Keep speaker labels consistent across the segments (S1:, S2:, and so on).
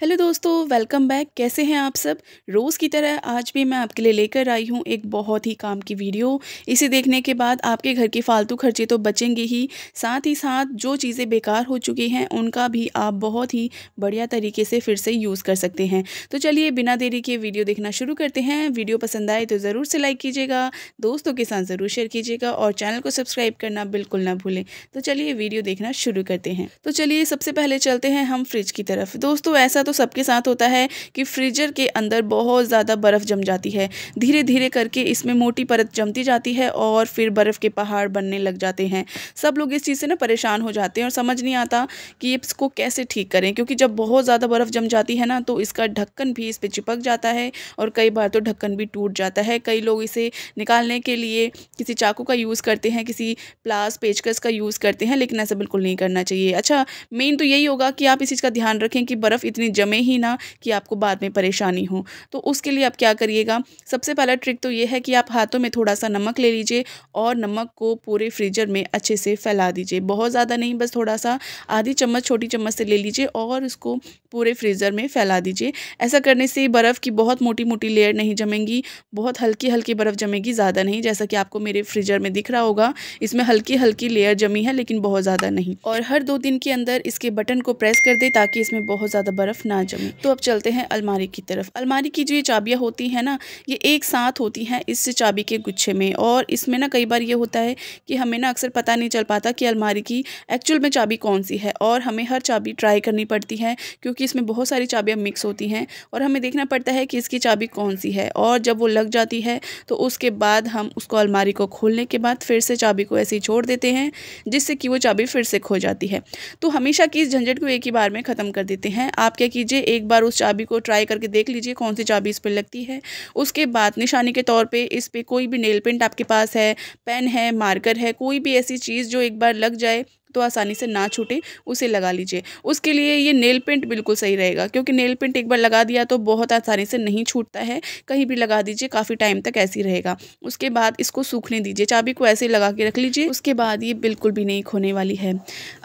S1: hello दोस्तों welcome back कैसे हैं आप सब रोज़ की तरह आज भी मैं आपके लिए लेकर आई हूँ एक बहुत ही काम की वीडियो इसे देखने के बाद आपके घर के फालतू खर्चे तो बचेंगे ही साथ ही साथ जो चीज़ें बेकार हो चुकी हैं उनका भी आप बहुत ही बढ़िया तरीके से फिर से यूज़ कर सकते हैं तो चलिए बिना देरी के वीडियो देखना शुरू करते हैं वीडियो पसंद आए तो ज़रूर से लाइक कीजिएगा दोस्तों के साथ ज़रूर शेयर कीजिएगा और चैनल को सब्सक्राइब करना बिल्कुल ना भूलें तो चलिए वीडियो देखना शुरू करते हैं तो चलिए सबसे पहले चलते हैं हम फ्रिज की तरफ दोस्तों ऐसा ऐसा तो सबके साथ होता है कि फ्रीजर के अंदर बहुत ज़्यादा बर्फ़ जम जाती है धीरे धीरे करके इसमें मोटी परत जमती जाती है और फिर बर्फ़ के पहाड़ बनने लग जाते हैं सब लोग इस चीज़ से ना परेशान हो जाते हैं और समझ नहीं आता कि इसको कैसे ठीक करें क्योंकि जब बहुत ज़्यादा बर्फ़ जम जाती है ना तो इसका ढक्कन भी इस पर चिपक जाता है और कई बार तो ढक्कन भी टूट जाता है कई लोग इसे निकालने के लिए किसी चाकू का यूज़ करते हैं किसी प्लास पेचकस का यूज़ करते हैं लेकिन ऐसा बिल्कुल नहीं करना चाहिए अच्छा मेन तो यही होगा कि आप इस चीज़ का ध्यान रखें कि बर्फ़ इतनी जमे ही ना कि आपको बाद में परेशानी हो तो उसके लिए आप क्या करिएगा सबसे पहला ट्रिक तो ये है कि आप हाथों में थोड़ा सा नमक ले लीजिए और नमक को पूरे फ्रीजर में अच्छे से फैला दीजिए बहुत ज़्यादा नहीं बस थोड़ा सा आधी चम्मच छोटी चम्मच से ले लीजिए और उसको पूरे फ्रीज़र में फैला दीजिए ऐसा करने से बर्फ़ की बहुत मोटी मोटी लेयर नहीं जमेंगी बहुत हल्की हल्की बर्फ़ जमेगी ज़्यादा नहीं जैसा कि आपको मेरे फ्रीजर में दिख रहा होगा इसमें हल्की हल्की लेयर जमी है लेकिन बहुत ज़्यादा नहीं और हर दो दिन के अंदर इसके बटन को प्रेस कर दे ताकि इसमें बहुत ज़्यादा बर्फ़ बर्फ़ ना जमे तो अब चलते हैं अलमारी की तरफ अलमारी की जो ये चाबियाँ होती हैं ना ये एक साथ होती हैं इस चाबी के गुच्छे में और इसमें ना कई बार ये होता है कि हमें ना अक्सर पता नहीं चल पाता कि अलमारी की एक्चुअल में चाबी कौन सी है और हमें हर चाबी ट्राई करनी पड़ती है क्योंकि इसमें बहुत सारी चाबियाँ मिक्स होती हैं और हमें देखना पड़ता है कि इसकी चाबी कौन सी है और जब वो लग जाती है तो उसके बाद हम उसको अलमारी को खोलने के बाद फिर से चाबी को ऐसे ही छोड़ देते हैं जिससे कि वो चाबी फिर से खो जाती है तो हमेशा की इस झंझट को एक ही बार में ख़त्म कर देते हैं आप क्या कीजिए एक बार उस चाबी को ट्राई करके देख लीजिए कौन सी चाबी इस पर लगती है उसके बाद निशानी के तौर पे इस पर कोई भी नेल पेंट आपके पास है पेन है मार्कर है कोई भी ऐसी चीज़ जो एक बार लग जाए तो आसानी से ना छूटे उसे लगा लीजिए उसके लिए ये नेल पेंट बिल्कुल सही रहेगा क्योंकि नेल पेंट एक बार लगा दिया तो बहुत आसानी से नहीं छूटता है कहीं भी लगा दीजिए काफ़ी टाइम तक ऐसे ही रहेगा उसके बाद इसको सूखने दीजिए चाबी को ऐसे लगा के रख लीजिए उसके बाद ये बिल्कुल भी नहीं खोने वाली है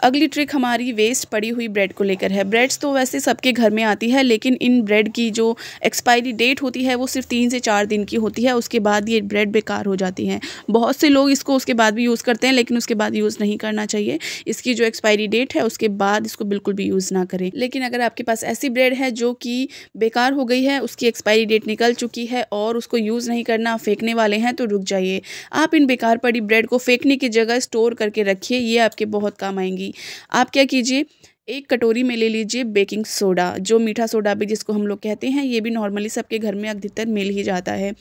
S1: अगली ट्रिक हमारी वेस्ट पड़ी हुई ब्रेड को लेकर है ब्रेड्स तो वैसे सबके घर में आती है लेकिन इन ब्रेड की जो एक्सपायरी डेट होती है वो सिर्फ तीन से चार दिन की होती है उसके बाद ये ब्रेड बेकार हो जाती है बहुत से लोग इसको उसके बाद भी यूज़ करते हैं लेकिन उसके बाद यूज़ नहीं करना चाहिए इसकी जो एक्सपायरी डेट है उसके बाद इसको बिल्कुल भी यूज़ ना करें लेकिन अगर आपके पास ऐसी ब्रेड है जो कि बेकार हो गई है उसकी एक्सपायरी डेट निकल चुकी है और उसको यूज़ नहीं करना फेंकने वाले हैं तो रुक जाइए आप इन बेकार पड़ी ब्रेड को फेंकने की जगह स्टोर करके रखिए ये आपके बहुत काम आएंगी आप क्या कीजिए एक कटोरी में ले लीजिए बेकिंग सोडा जो मीठा सोडा भी जिसको हम लोग कहते हैं ये भी नॉर्मली सबके घर में अधिकतर मिल ही जाता है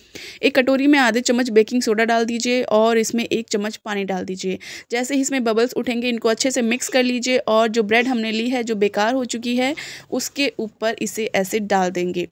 S1: एक कटोरी में आधे चम्मच बेकिंग सोडा डाल दीजिए और इसमें एक चम्मच पानी डाल दीजिए जैसे ही इसमें बबल्स उठेंगे इनको अच्छे से मिक्स कर लीजिए और जो ब्रेड हमने ली है जो बेकार हो चुकी है उसके ऊपर इसे ऐसे डाल देंगे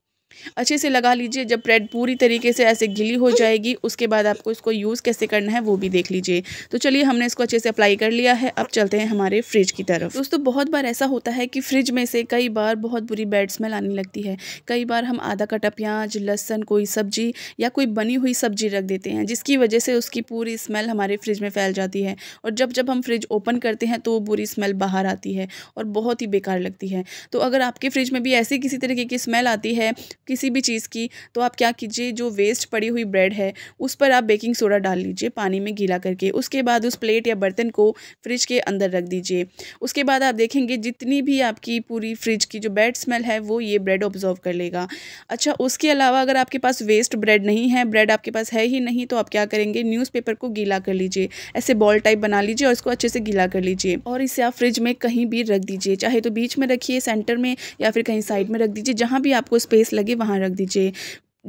S1: अच्छे से लगा लीजिए जब ब्रेड पूरी तरीके से ऐसे गिली हो जाएगी उसके बाद आपको इसको यूज़ कैसे करना है वो भी देख लीजिए तो चलिए हमने इसको अच्छे से अप्लाई कर लिया है अब चलते हैं हमारे फ्रिज की तरफ दोस्तों बहुत बार ऐसा होता है कि फ्रिज में से कई बार बहुत बुरी बैड स्मेल आने लगती है कई बार हम आधा कटा प्याज लहसन कोई सब्जी या कोई बनी हुई सब्जी रख देते हैं जिसकी वजह से उसकी पूरी स्मेल हमारे फ्रिज में फैल जाती है और जब जब हम फ्रिज ओपन करते हैं तो वो बुरी स्मेल बाहर आती है और बहुत ही बेकार लगती है तो अगर आपके फ्रिज में भी ऐसी किसी तरीके की स्मेल आती है किसी भी चीज़ की तो आप क्या कीजिए जो वेस्ट पड़ी हुई ब्रेड है उस पर आप बेकिंग सोडा डाल लीजिए पानी में गीला करके उसके बाद उस प्लेट या बर्तन को फ्रिज के अंदर रख दीजिए उसके बाद आप देखेंगे जितनी भी आपकी पूरी फ्रिज की जो बैड स्मेल है वो ये ब्रेड ऑब्जॉर्व कर लेगा अच्छा उसके अलावा अगर आपके पास वेस्ट ब्रेड नहीं है ब्रेड आपके पास है ही नहीं तो आप क्या करेंगे न्यूज़पेपर को गीला कर लीजिए ऐसे बॉल टाइप बना लीजिए और इसको अच्छे से गीला कर लीजिए और इसे आप फ्रिज में कहीं भी रख दीजिए चाहे तो बीच में रखिए सेंटर में या फिर कहीं साइड में रख दीजिए जहाँ भी आपको स्पेस लगे होगी वहाँ रख दीजिए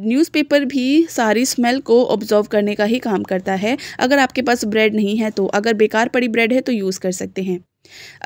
S1: न्यूज़पेपर भी सारी स्मेल को ऑब्जॉर्व करने का ही काम करता है अगर आपके पास ब्रेड नहीं है तो अगर बेकार पड़ी ब्रेड है तो यूज़ कर सकते हैं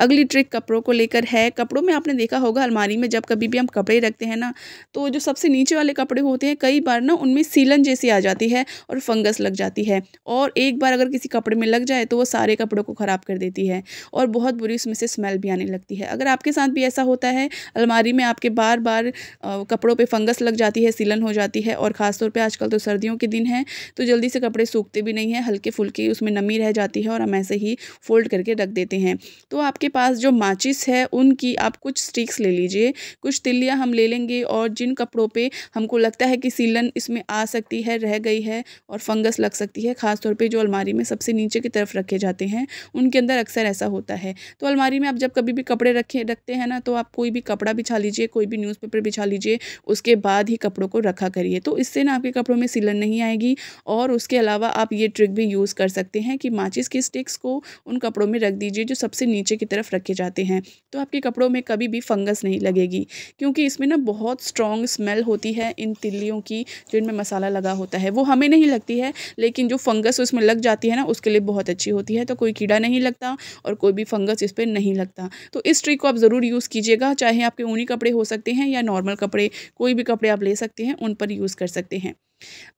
S1: अगली ट्रिक कपड़ों को लेकर है कपड़ों में आपने देखा होगा अलमारी में जब कभी भी हम कपड़े रखते हैं ना तो जो सबसे नीचे वाले कपड़े होते हैं कई बार ना उनमें सीलन जैसी आ जाती है और फंगस लग जाती है और एक बार अगर किसी कपड़े में लग जाए तो वो सारे कपड़ों को ख़राब कर देती है और बहुत बुरी उसमें से स्मेल भी आने लगती है अगर आपके साथ भी ऐसा होता है अलमारी में आपके बार बार कपड़ों पर फंगस लग जाती है सीलन हो जाती है और ख़ासतौर पर आजकल तो सर्दियों के दिन है तो जल्दी से कपड़े सूखते भी नहीं हैं हल्के फुल्के उसमें नमी रह जाती है और हम ऐसे ही फोल्ड करके रख देते हैं तो आपके पास जो माचिस है उनकी आप कुछ स्टिक्स ले लीजिए कुछ तिल्लियाँ हम ले लेंगे और जिन कपड़ों पे हमको लगता है कि सीलन इसमें आ सकती है रह गई है और फंगस लग सकती है ख़ासतौर पर जो अलमारी में सबसे नीचे की तरफ रखे जाते हैं उनके अंदर अक्सर ऐसा होता है तो अलमारी में आप जब कभी भी कपड़े रखे रखते हैं ना तो आप कोई भी कपड़ा बिछा लीजिए कोई भी न्यूज़पेपर बिछा लीजिए उसके बाद ही कपड़ों को रखा करिए तो इससे ना आपके कपड़ों में सीलन नहीं आएगी और उसके अलावा आप ये ट्रिक भी यूज़ कर सकते हैं कि माचिस की स्टिक्स को उन कपड़ों में रख दीजिए जो सबसे नीचे की तरफ रखे जाते हैं तो आपके कपड़ों में कभी भी फंगस नहीं लगेगी क्योंकि इसमें ना बहुत स्ट्रॉन्ग स्मेल होती है इन तिल्लियों की जो इनमें मसाला लगा होता है वो हमें नहीं लगती है लेकिन जो फंगस उसमें लग जाती है ना उसके लिए बहुत अच्छी होती है तो कोई कीड़ा नहीं लगता और कोई भी फंगस इस पर नहीं लगता तो इस ट्रिक को आप ज़रूर यूज़ कीजिएगा चाहे आपके ऊनी कपड़े हो सकते हैं या नॉर्मल कपड़े कोई भी कपड़े आप ले सकते हैं उन पर यूज़ कर सकते हैं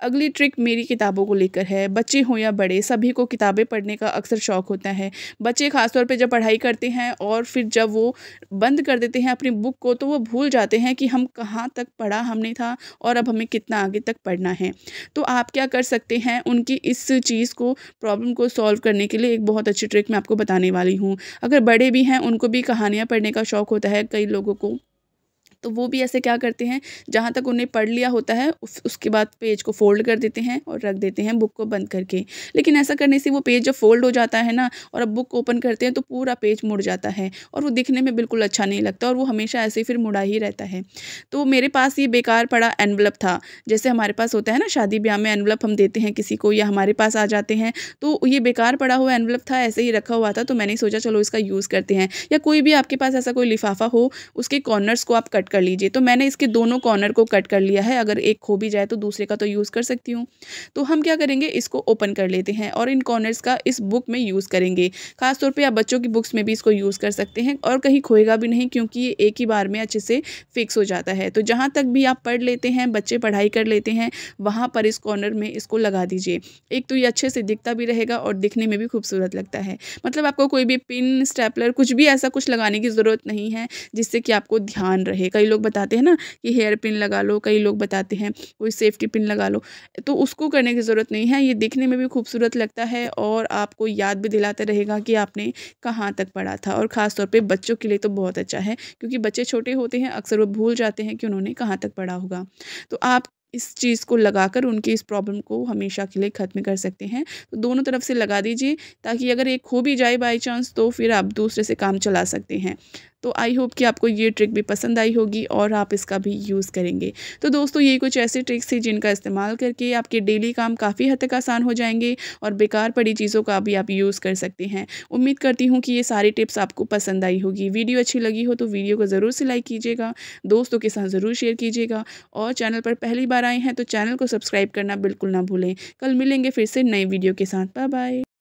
S1: अगली ट्रिक मेरी किताबों को लेकर है बच्चे हों या बड़े सभी को किताबें पढ़ने का अक्सर शौक होता है बच्चे खासतौर पर जब पढ़ाई करते हैं और फिर जब वो बंद कर देते हैं अपनी बुक को तो वो भूल जाते हैं कि हम कहाँ तक पढ़ा हमने था और अब हमें कितना आगे तक पढ़ना है तो आप क्या कर सकते हैं उनकी इस चीज़ को प्रॉब्लम को सॉल्व करने के लिए एक बहुत अच्छी ट्रिक मैं आपको बताने वाली हूँ अगर बड़े भी हैं उनको भी कहानियाँ पढ़ने का शौक होता है कई लोगों को तो वो भी ऐसे क्या करते हैं जहाँ तक उन्हें पढ़ लिया होता है उस, उसके बाद पेज को फोल्ड कर देते हैं और रख देते हैं बुक को बंद करके लेकिन ऐसा करने से वो पेज जब फोल्ड हो जाता है ना और अब बुक ओपन करते हैं तो पूरा पेज मुड़ जाता है और वो दिखने में बिल्कुल अच्छा नहीं लगता और वो हमेशा ऐसे फिर मुड़ा ही रहता है तो मेरे पास ये बेकार पड़ा एनवलप था जैसे हमारे पास होता है ना शादी ब्याह में एनवलप हम देते हैं किसी को या हमारे पास आ जाते हैं तो ये बेकार पड़ा हुआ एनवलप था ऐसे ही रखा हुआ था तो मैंने सोचा चलो इसका यूज़ करते हैं या कोई भी आपके पास ऐसा कोई लिफाफा हो उसके कॉर्नर्स को आप कट कर लीजिए तो मैंने इसके दोनों कॉर्नर को कट कर लिया है अगर एक खो भी जाए तो दूसरे का तो यूज़ कर सकती हूँ तो हम क्या करेंगे इसको ओपन कर लेते हैं और इन कॉर्नर्स का इस बुक में यूज़ करेंगे खासतौर पर आप बच्चों की बुक्स में भी इसको यूज़ कर सकते हैं और कहीं खोएगा भी नहीं क्योंकि ये एक ही बार में अच्छे से फिक्स हो जाता है तो जहाँ तक भी आप पढ़ लेते हैं बच्चे पढ़ाई कर लेते हैं वहाँ पर इस कॉर्नर में इसको लगा दीजिए एक तो ये अच्छे से दिखता भी रहेगा और दिखने में भी खूबसूरत लगता है मतलब आपको कोई भी पिन स्टेपलर कुछ भी ऐसा कुछ लगाने की ज़रूरत नहीं है जिससे कि आपको ध्यान रहेगा कई लोग बताते हैं ना कि हेयर पिन लगा लो कई लोग बताते हैं कोई सेफ्टी पिन लगा लो तो उसको करने की ज़रूरत नहीं है ये देखने में भी खूबसूरत लगता है और आपको याद भी दिलाता रहेगा कि आपने कहाँ तक पढ़ा था और ख़ास तौर बच्चों के लिए तो बहुत अच्छा है क्योंकि बच्चे छोटे होते हैं अक्सर वो भूल जाते हैं कि उन्होंने कहाँ तक पढ़ा होगा तो आप इस चीज़ को लगाकर उनके इस प्रॉब्लम को हमेशा के लिए ख़त्म कर सकते हैं तो दोनों तरफ से लगा दीजिए ताकि अगर एक हो भी जाए बाई चांस तो फिर आप दूसरे से काम चला सकते हैं तो आई होप कि आपको ये ट्रिक भी पसंद आई होगी और आप इसका भी यूज़ करेंगे तो दोस्तों ये कुछ ऐसे ट्रिक्स हैं जिनका इस्तेमाल करके आपके डेली काम काफ़ी हद तक आसान हो जाएंगे और बेकार पड़ी चीज़ों का भी आप यूज़ कर सकते हैं उम्मीद करती हूँ कि ये सारी टिप्स आपको पसंद आई होगी वीडियो अच्छी लगी हो तो वीडियो को ज़रूर से लाइक कीजिएगा दोस्तों के साथ ज़रूर शेयर कीजिएगा और चैनल पर पहली बार बार आए हैं तो चैनल को सब्सक्राइब करना बिल्कुल ना भूलें कल मिलेंगे फिर से नई वीडियो के साथ बाय बाय